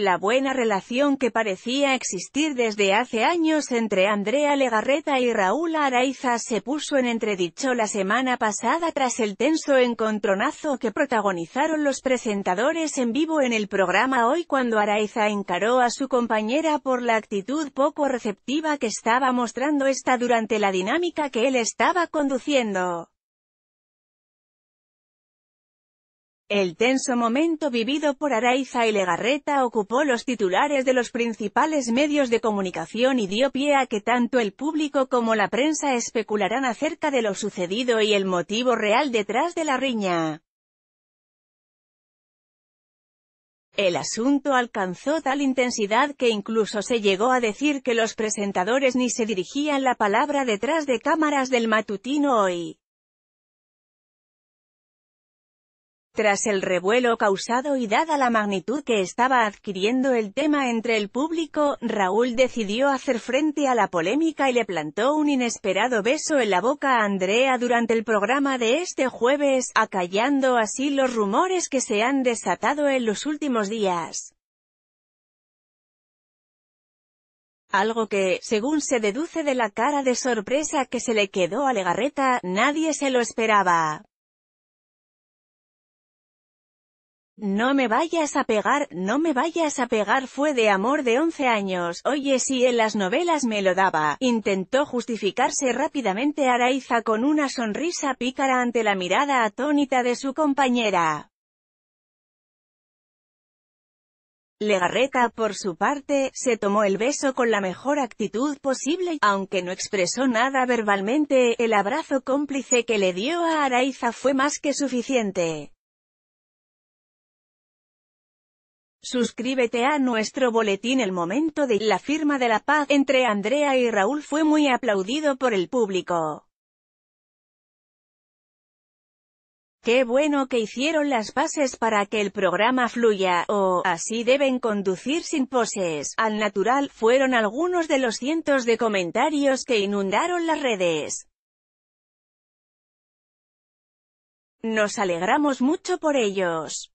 La buena relación que parecía existir desde hace años entre Andrea Legarreta y Raúl Araiza se puso en entredicho la semana pasada tras el tenso encontronazo que protagonizaron los presentadores en vivo en el programa Hoy cuando Araiza encaró a su compañera por la actitud poco receptiva que estaba mostrando esta durante la dinámica que él estaba conduciendo. El tenso momento vivido por Araiza y Legarreta ocupó los titulares de los principales medios de comunicación y dio pie a que tanto el público como la prensa especularan acerca de lo sucedido y el motivo real detrás de la riña. El asunto alcanzó tal intensidad que incluso se llegó a decir que los presentadores ni se dirigían la palabra detrás de cámaras del matutino hoy. Tras el revuelo causado y dada la magnitud que estaba adquiriendo el tema entre el público, Raúl decidió hacer frente a la polémica y le plantó un inesperado beso en la boca a Andrea durante el programa de este jueves, acallando así los rumores que se han desatado en los últimos días. Algo que, según se deduce de la cara de sorpresa que se le quedó a Legarreta, nadie se lo esperaba. No me vayas a pegar, no me vayas a pegar fue de amor de 11 años, oye si en las novelas me lo daba, intentó justificarse rápidamente Araiza con una sonrisa pícara ante la mirada atónita de su compañera. Legarreta, por su parte, se tomó el beso con la mejor actitud posible, aunque no expresó nada verbalmente, el abrazo cómplice que le dio a Araiza fue más que suficiente. Suscríbete a nuestro boletín El momento de la firma de la paz entre Andrea y Raúl fue muy aplaudido por el público. Qué bueno que hicieron las pases para que el programa fluya, o, así deben conducir sin poses, al natural, fueron algunos de los cientos de comentarios que inundaron las redes. Nos alegramos mucho por ellos.